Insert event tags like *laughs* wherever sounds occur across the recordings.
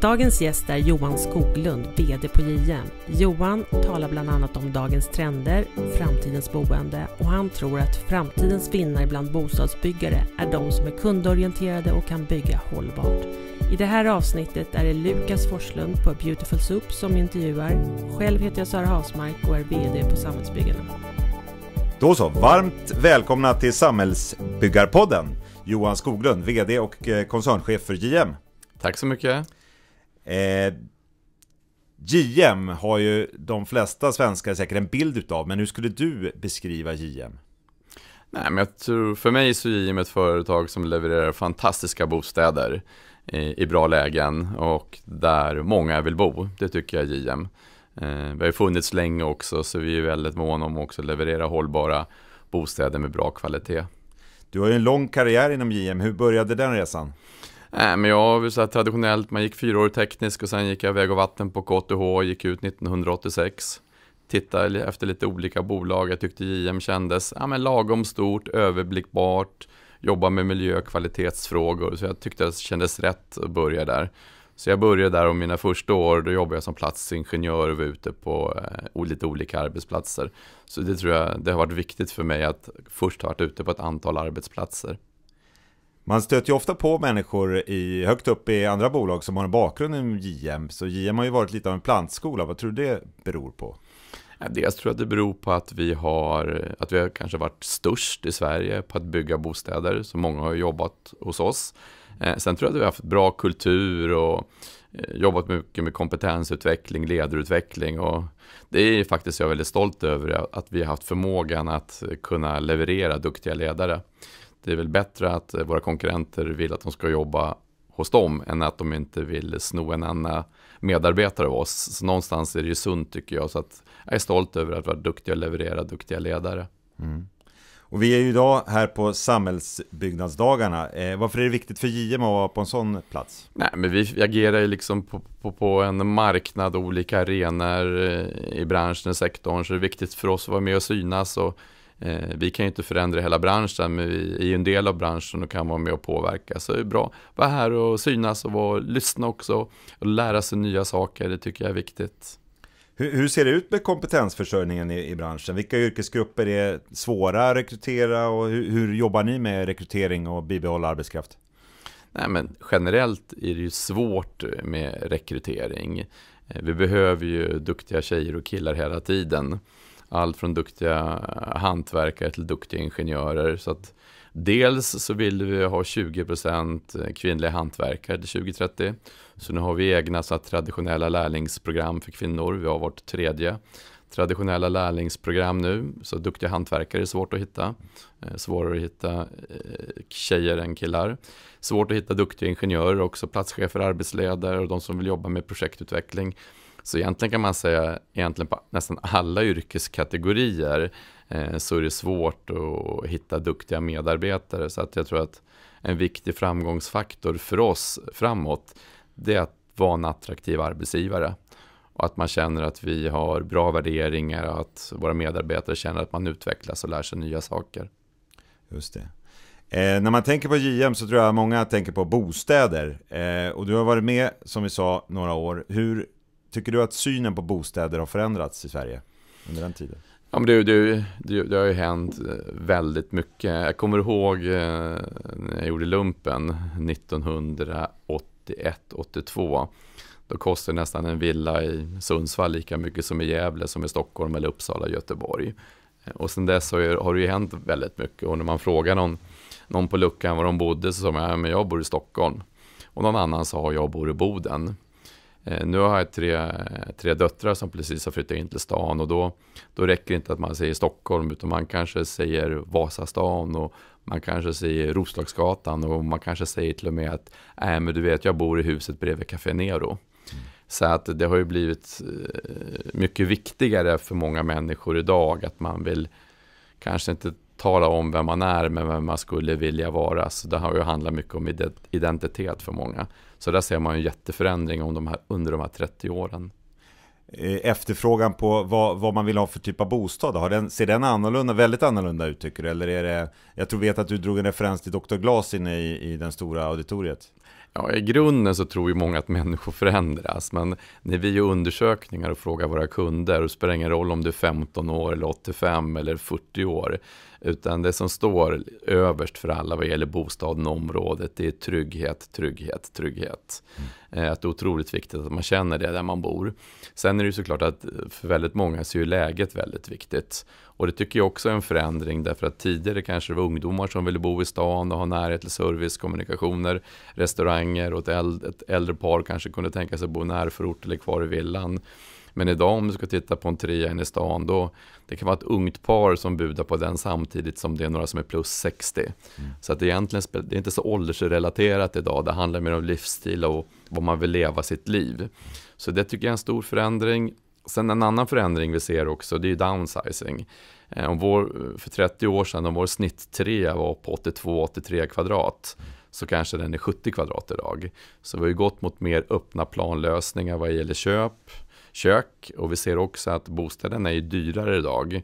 Dagens gäst är Johan Skoglund, VD på JM. Johan talar bland annat om dagens trender, framtidens boende och han tror att framtidens vinnare bland bostadsbyggare är de som är kundorienterade och kan bygga hållbart. I det här avsnittet är det Lukas Forslund på Beautiful Soup som intervjuar. Själv heter jag Sara Hasmark och är VD på Samhällsbyggarna. Då så, varmt välkomna till Samhällsbyggarpodden. Johan Skoglund, VD och eh, koncernchef för JM. Tack så mycket. Eh, JM har ju de flesta svenskar säkert en bild utav, men hur skulle du beskriva JM? Nej, men jag tror, för mig så är JM ett företag som levererar fantastiska bostäder i, bra lägen och där många vill bo. Det tycker jag är JM. Eh, vi har funnits länge också, så vi är väldigt måna om att leverera hållbara bostäder med bra kvalitet. Du har ju en lång karriär inom JM. Hur började den resan? Nej, äh, men jag vill säga traditionellt, man gick fyra år teknisk och sen gick jag väg och vatten på KTH, och gick ut 1986. Tittade efter lite olika bolag, jag tyckte JM kändes ja, men lagom stort, överblickbart, jobba med miljö och kvalitetsfrågor, så jag tyckte det kändes rätt att börja där. Så jag började där och mina första år då jobbade jag som platsingenjör och var ute på eh, lite olika arbetsplatser. Så det tror jag det har varit viktigt för mig att först ha varit ute på ett antal arbetsplatser. Man stöter ju ofta på människor i, högt upp i andra bolag som har en bakgrund inom JM. Så JM har ju varit lite av en plantskola. Vad tror du det beror på? Dels tror jag att det beror på att vi har, att vi har kanske varit störst i Sverige på att bygga bostäder. Så många har jobbat hos oss. Eh, sen tror jag att vi har haft bra kultur och eh, jobbat mycket med kompetensutveckling, ledarutveckling och det är faktiskt jag väldigt stolt över att vi har haft förmågan att kunna leverera duktiga ledare det är väl bättre att eh, våra konkurrenter vill att de ska jobba hos dem än att de inte vill sno en annan medarbetare av oss. Så någonstans är det ju sunt tycker jag. Så att jag är stolt över att vara duktiga och leverera duktiga ledare. Mm. Och vi är ju idag här på samhällsbyggnadsdagarna. Eh, varför är det viktigt för JM att vara på en sån plats? Nej, men vi agerar ju liksom på, på, på en marknad och olika arenor eh, i branschen, i sektorn. Så det är viktigt för oss att vara med och synas. Och Eh, vi kan ju inte förändra hela branschen, men vi är ju en del av branschen och kan vara med och påverka. Så det är bra att vara här och synas och vara, lyssna också och lära sig nya saker. Det tycker jag är viktigt. Hur, hur ser det ut med kompetensförsörjningen i, i, branschen? Vilka yrkesgrupper är svåra att rekrytera och hur, hur jobbar ni med rekrytering och bibehålla arbetskraft? Nej, men generellt är det ju svårt med rekrytering. Eh, vi behöver ju duktiga tjejer och killar hela tiden allt från duktiga hantverkare till duktiga ingenjörer. Så att dels så vill vi ha 20% kvinnliga hantverkare till 2030. Så nu har vi egna så traditionella lärlingsprogram för kvinnor. Vi har vårt tredje traditionella lärlingsprogram nu, så duktiga hantverkare är svårt att hitta. Eh, svårare att hitta eh, tjejer än killar. Svårt att hitta duktiga ingenjörer också, platschefer, arbetsledare och de som vill jobba med projektutveckling. Så egentligen kan man säga, egentligen på nästan alla yrkeskategorier eh, så är det svårt att hitta duktiga medarbetare. Så att jag tror att en viktig framgångsfaktor för oss framåt det är att vara en attraktiv arbetsgivare. Och att man känner att vi har bra värderingar och att våra medarbetare känner att man utvecklas och lär sig nya saker. Just det. Eh, när man tänker på JM så tror jag många tänker på bostäder. Eh, och du har varit med, som vi sa, några år. Hur Tycker du att synen på bostäder har förändrats i Sverige under den tiden? Ja, men det, det, det, det har ju hänt eh, väldigt mycket. Jag kommer ihåg eh, när jag gjorde lumpen 1981-82. Då kostade nästan en villa i Sundsvall lika mycket som i Gävle, som i Stockholm eller Uppsala, Göteborg. Eh, och sen dess har, har det ju hänt väldigt mycket och när man frågar någon, någon på luckan var de bodde så sa man, ja, men jag bor i Stockholm. Och någon annan sa, jag bor i Boden. Eh, nu har jag tre, tre döttrar som precis har flyttat in till stan och då, då räcker det inte att man säger Stockholm utan man kanske säger Vasastan och man kanske säger Roslagsgatan och man kanske säger till och med att äh, men du vet jag bor i huset bredvid Café Nero. Mm. Så att det har ju blivit eh, mycket viktigare för många människor idag att man vill kanske inte tala om vem man är men vem man skulle vilja vara. Så det har ju handlat mycket om identitet för många. Så där ser man en jätteförändring om de här, under de här 30 åren. Eh, efterfrågan på vad, vad man vill ha för typ av bostad, har den, ser den annorlunda, väldigt annorlunda ut tycker du? Eller är det, jag tror vet att du drog en referens till Dr. Glas inne i, i den stora auditoriet. Ja, I grunden så tror ju många att människor förändras, men när vi gör undersökningar och frågar våra kunder, och det spelar ingen roll om du är 15 år eller 85 eller 40 år, utan det som står överst för alla vad gäller bostaden och området, det är trygghet, trygghet, trygghet. Mm. Eh, att det är otroligt viktigt att man känner det där man bor. Sen är det ju såklart att för väldigt många så är läget väldigt viktigt. Och det tycker jag också är en förändring därför att tidigare kanske det var ungdomar som ville bo i stan och ha närhet till service, kommunikationer, restauranger och ett äldre par kanske kunde tänka sig att bo i närförort eller kvar i villan. Men idag om du ska titta på en trea inne i stan, då, det kan vara ett ungt par som budar på den samtidigt som det är några som är plus 60. Mm. Så att egentligen det är inte så åldersrelaterat idag, det handlar mer om livsstil och vad man vill leva sitt liv. Så det tycker jag är en stor förändring. Sen en annan förändring vi ser också, det är ju downsizing. Eh, om vår, för 30 år sedan, om vår snitttrea var på 82-83 kvadrat, så kanske den är 70 kvadrat idag. Så vi har ju gått mot mer öppna planlösningar vad gäller köp kök och vi ser också att bostäderna är dyrare idag.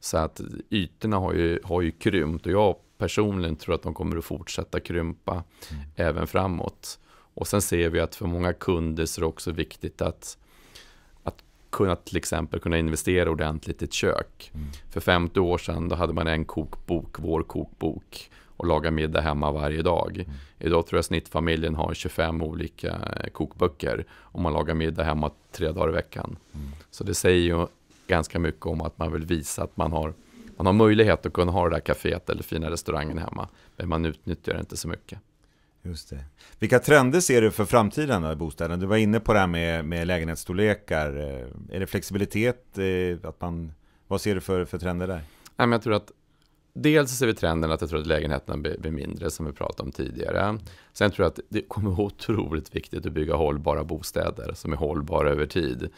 Så att ytorna har ju, har ju krympt och jag personligen tror att de kommer att fortsätta krympa mm. även framåt. Och sen ser vi att för många kunder så är det också viktigt att, kunna till exempel kunna investera ordentligt i ett kök. Mm. För 50 år sedan då hade man en kokbok, vår kokbok och laga middag hemma varje dag. Mm. Idag tror jag snittfamiljen har 25 olika eh, kokböcker om man lagar middag hemma tre dagar i veckan. Mm. Så det säger ju ganska mycket om att man vill visa att man har, man har möjlighet att kunna ha det där kaféet eller fina restaurangen hemma, men man utnyttjar det inte så mycket. Just det. Vilka trender ser du för framtiden i bostäderna? Du var inne på det här med, med lägenhetsstorlekar. Eh, är det flexibilitet? Eh, att man, vad ser du för, för trender där? jag tror att dels ser vi trenden att jag tror att lägenheterna blir mindre som vi pratade om tidigare. Sen tror jag att det kommer vara otroligt viktigt att bygga hållbara bostäder som är hållbara över tid.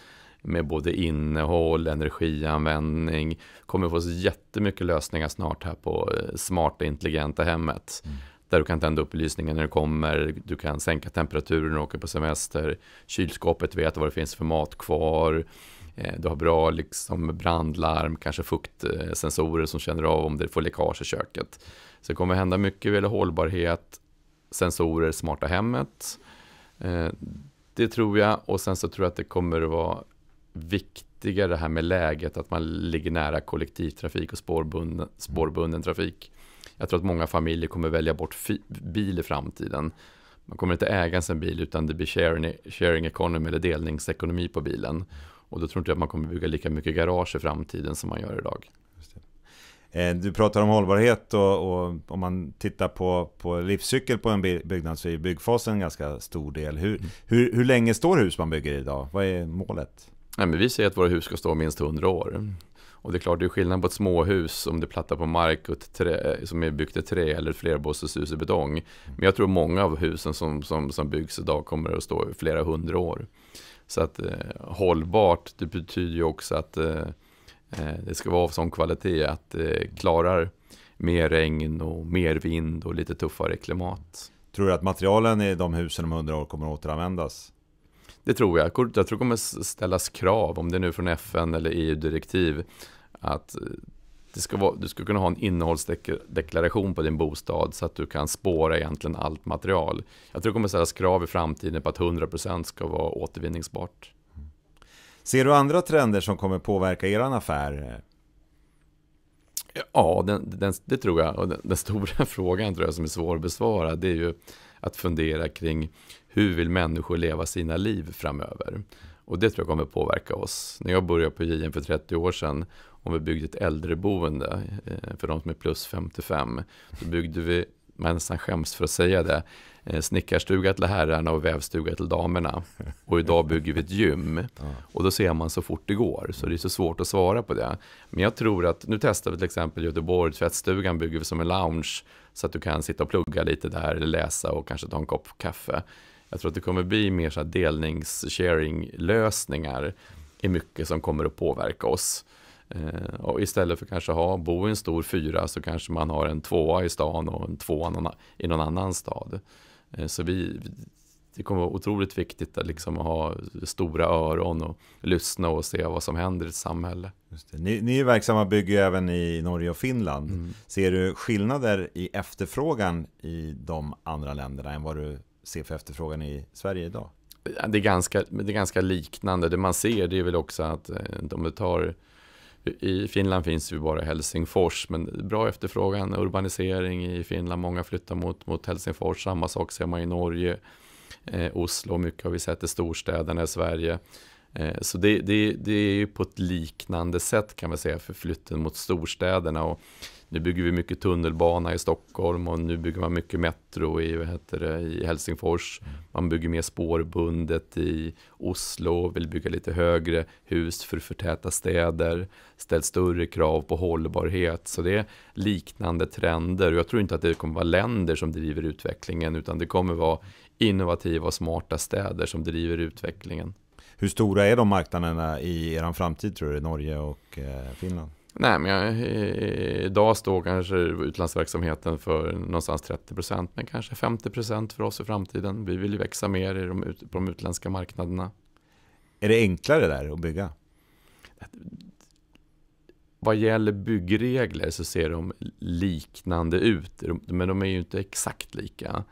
Med både innehåll, energianvändning. kommer få jättemycket lösningar snart här på eh, smarta intelligenta hemmet. Mm. Där du kan tända upplysningen när du kommer, du kan sänka temperaturen när du åker på semester. Kylskåpet vet vad det finns för mat kvar Eh, du har bra liksom brandlarm, kanske fuktsensorer som känner av om det får läckage i köket. Så det kommer hända mycket vad gäller hållbarhet, sensorer, smarta hemmet. Eh, det tror jag. Och sen så tror jag att det kommer att vara viktigare det här med läget, att man ligger nära kollektivtrafik och spårbunden, mm. spårbunden trafik. Jag tror att många familjer kommer välja bort bil i framtiden. Man kommer inte äga sin bil utan det blir sharing, sharing economy eller delningsekonomi på bilen. Och då tror inte jag att man kommer bygga lika mycket garage i framtiden som man gör idag. Eh, du pratar om hållbarhet och, och, om man tittar på, på livscykel på en byggnad så är byggfasen en ganska stor del. Hur, mm. hur, hur länge står hus man bygger idag? Vad är målet? Nej, men vi säger att våra hus ska stå minst 100 år. Och det är klart, det är skillnad på ett småhus om det är platta på mark och trä, som är byggt i trä eller ett flerbostadshus i betong. Mm. Men jag tror många av husen som, som, som byggs idag kommer att stå i flera hundra år. Så att eh, hållbart, det betyder ju också att eh, eh det ska vara av sån kvalitet att det eh, klarar mer regn och mer vind och lite tuffare klimat. Tror du att materialen i de husen om 100 år kommer att återanvändas? Det tror jag. Jag tror det kommer ställas krav, om det är nu från FN eller EU-direktiv, att eh, det ska vara, du ska kunna ha en innehållsdeklaration på din bostad så att du kan spåra egentligen allt material. Jag tror det kommer ställas krav i framtiden på att 100% ska vara återvinningsbart. Ser du andra trender som kommer påverka er affär? Ja, den, den, det tror jag. Och den, den, stora *laughs* frågan tror jag som är svår att besvara, det är ju att fundera kring hur vill människor leva sina liv framöver? Och det tror jag kommer påverka oss. När jag började på JM för 30 år sedan om vi byggde ett äldreboende eh, för de som är plus 55. Då byggde vi, man nästan skäms för att säga det, eh, snickarstuga till herrarna och vävstuga till damerna. Och idag bygger vi ett gym. Och då ser man så fort det går, så det är så svårt att svara på det. Men jag tror att, nu testar vi till exempel Göteborg, tvättstugan bygger vi som en lounge, så att du kan sitta och plugga lite där, eller läsa och kanske ta en kopp kaffe. Jag tror att det kommer bli mer så här delnings-sharing-lösningar i mycket som kommer att påverka oss. Eh, och istället för kanske ha, bo i en stor fyra så kanske man har en tvåa i stan och en tvåa någon, i någon annan stad. Eh, så vi, det kommer vara otroligt viktigt att liksom ha stora öron och lyssna och se vad som händer i ett samhälle. Ni, ni är verksamma och bygger även i Norge och Finland. Mm. Ser du skillnader i efterfrågan i de andra länderna än vad du ser för efterfrågan i Sverige idag? Det är ganska, det är ganska liknande. Det man ser det är väl också att om eh, du tar i Finland finns ju bara Helsingfors, men bra efterfrågan, urbanisering i Finland, många flyttar mot, mot Helsingfors, samma sak ser man i Norge, eh, Oslo, mycket har vi sett i storstäderna i Sverige. Eh, så det, det, det är ju på ett liknande sätt kan man säga för flytten mot storstäderna. Och nu bygger vi mycket tunnelbana i Stockholm och nu bygger man mycket metro i, vad heter det, i Helsingfors. Mm. Man bygger mer spårbundet i Oslo, vill bygga lite högre hus för förtäta städer, ställs större krav på hållbarhet. Så det är liknande trender och jag tror inte att det kommer vara länder som driver utvecklingen utan det kommer vara innovativa och smarta städer som driver utvecklingen. Hur stora är de marknaderna i er framtid tror du, Norge och eh, Finland? Nej, men jag, eh, idag står kanske utlandsverksamheten för någonstans 30 procent, men kanske 50 procent för oss i framtiden. Vi vill ju växa mer i de, på de utländska marknaderna. Är det enklare där att bygga? Vad gäller byggregler så ser de liknande ut, men de är ju inte exakt lika.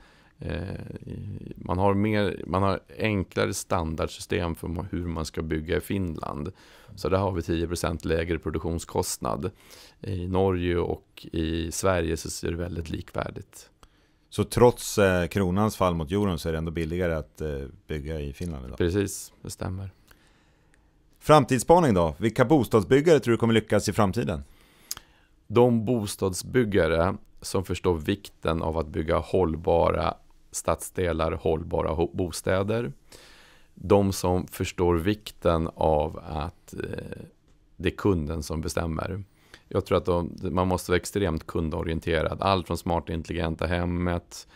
Eh, man, har mer, man har enklare standardsystem för hur man ska bygga i Finland. Så där har vi 10% lägre produktionskostnad. I Norge och i Sverige så ser det väldigt likvärdigt. Så trots eh, kronans fall mot euron så är det ändå billigare att eh, bygga i Finland idag? Precis, det stämmer. Framtidsspaning då? Vilka bostadsbyggare tror du kommer lyckas i framtiden? De bostadsbyggare som förstår vikten av att bygga hållbara stadsdelar hållbara bostäder. De som förstår vikten av att eh, det är kunden som bestämmer. Jag tror att de, man måste vara extremt kundorienterad. Allt från smarta intelligenta hemmet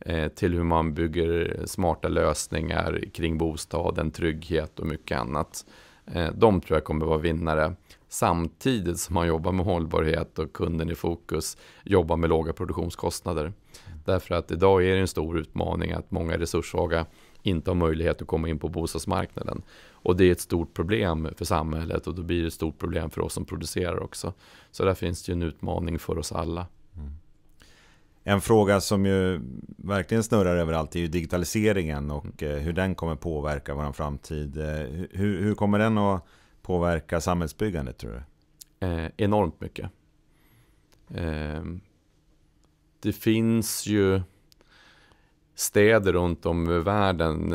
eh, till hur man bygger smarta lösningar kring bostaden, trygghet och mycket annat. Eh, de tror jag kommer vara vinnare. Samtidigt som man jobbar med hållbarhet och kunden i fokus, jobbar med låga produktionskostnader. Därför att idag är det en stor utmaning att många resurssvaga inte har möjlighet att komma in på bostadsmarknaden. Och det är ett stort problem för samhället och då blir det ett stort problem för oss som producerar också. Så där finns det ju en utmaning för oss alla. Mm. En fråga som ju verkligen snurrar överallt är ju digitaliseringen och mm. eh, hur den kommer påverka vår framtid. Eh, hur, hur, kommer den att påverka samhällsbyggandet tror du? Eh, enormt mycket. Eh, det finns ju städer runt om i världen.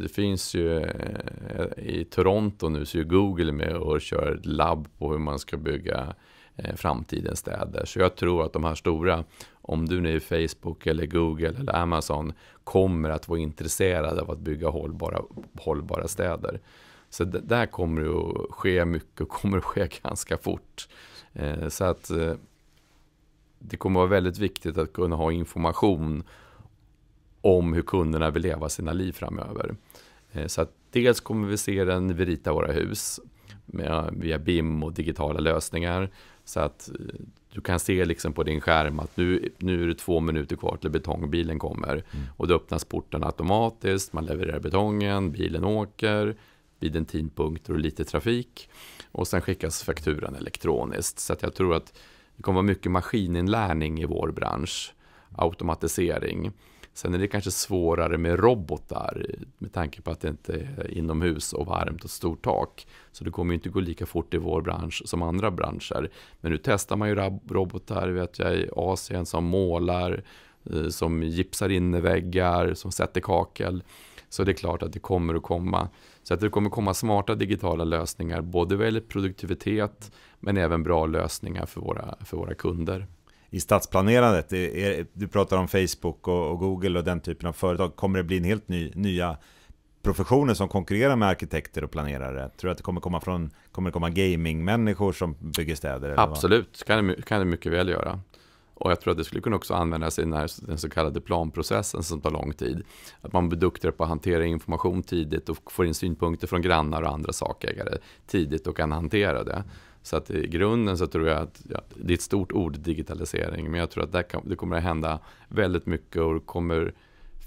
Det finns ju eh, i Toronto nu så är Google med och kör ett labb på hur man ska bygga eh, framtidens städer. Så jag tror att de här stora, om du nu är Facebook eller Google eller Amazon, kommer att vara intresserade av att bygga hållbara, hållbara städer. Så där kommer det att ske mycket och kommer att ske *laughs* ganska fort. Eh, så att det kommer vara väldigt viktigt att kunna ha information om hur kunderna vill leva sina liv framöver. Eh, så att dels kommer vi se den när vi ritar våra hus med, via BIM och digitala lösningar. Så att eh, du kan se liksom på din skärm att nu, nu är det två minuter kvar till betongbilen kommer. Mm. Och då öppnas porten automatiskt, man levererar betongen, bilen åker vid en tidpunkt och lite trafik. Och sen skickas fakturan elektroniskt. Så jag tror att det kommer vara mycket maskininlärning i vår bransch, automatisering. Sen är det kanske svårare med robotar med tanke på att det inte är inomhus och varmt och stort tak. Så det kommer inte gå lika fort i vår bransch som andra branscher. Men nu testar man ju robotar vet jag, i Asien som målar, eh, som gipsar inneväggar, som sätter kakel så det är klart att det kommer att komma. Så att det kommer komma smarta digitala lösningar, både vad gäller produktivitet, men även bra lösningar för våra, för våra kunder. I stadsplanerandet, är, du pratar om Facebook och, och, Google och den typen av företag, kommer det bli en helt ny, nya professioner som konkurrerar med arkitekter och planerare? Tror du att det kommer komma från kommer det komma gamingmänniskor som bygger städer? Eller Absolut, vad? kan det, kan det mycket väl göra. Och jag tror att det skulle kunna också användas i den, här, den så kallade planprocessen som tar lång tid. Att man blir duktigare på att hantera information tidigt och får in synpunkter från grannar och andra sakägare tidigt och kan hantera det. Så att i grunden så tror jag att ja, det är ett stort ord, digitalisering, men jag tror att det, kan, det kommer att hända väldigt mycket och det kommer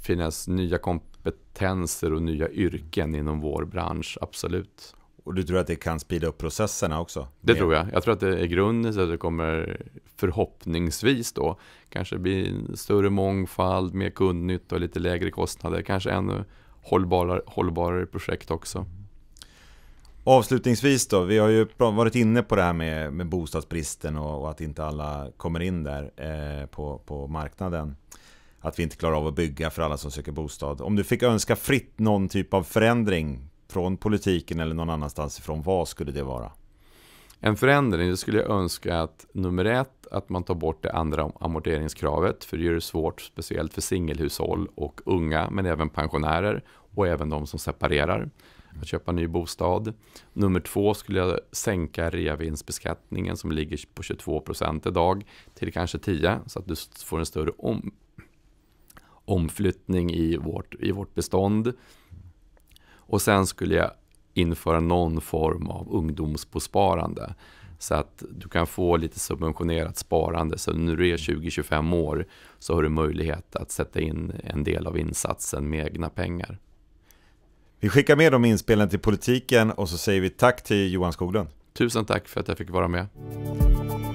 finnas nya kompetenser och nya yrken inom vår bransch, absolut. Och du tror att det kan speeda upp processerna också? Det tror jag. Jag tror att det i grunden så att det kommer förhoppningsvis då kanske blir större mångfald, mer kundnytta och lite lägre kostnader. Kanske ännu hållbarare, hållbarare projekt också. Avslutningsvis då, vi har ju varit inne på det här med, med bostadsbristen och, och att inte alla kommer in där eh, på, på marknaden. Att vi inte klarar av att bygga för alla som söker bostad. Om du fick önska fritt någon typ av förändring från politiken eller någon annanstans ifrån, vad skulle det vara? En förändring, det skulle jag önska att nummer ett, att man tar bort det andra amorteringskravet, för det gör det svårt, speciellt för singelhushåll och unga, men även pensionärer och även de som separerar, att köpa ny bostad. Nummer två skulle jag sänka reavinstbeskattningen som ligger på 22 procent idag till kanske 10 så att du får en större om, omflyttning i vårt, i vårt bestånd. Och sen skulle jag införa någon form av ungdomsbosparande. Så att du kan få lite subventionerat sparande. Så när du är 20-25 år så har du möjlighet att sätta in en del av insatsen med egna pengar. Vi skickar med de inspelen till politiken och så säger vi tack till Johan Skoglund. Tusen tack för att jag fick vara med.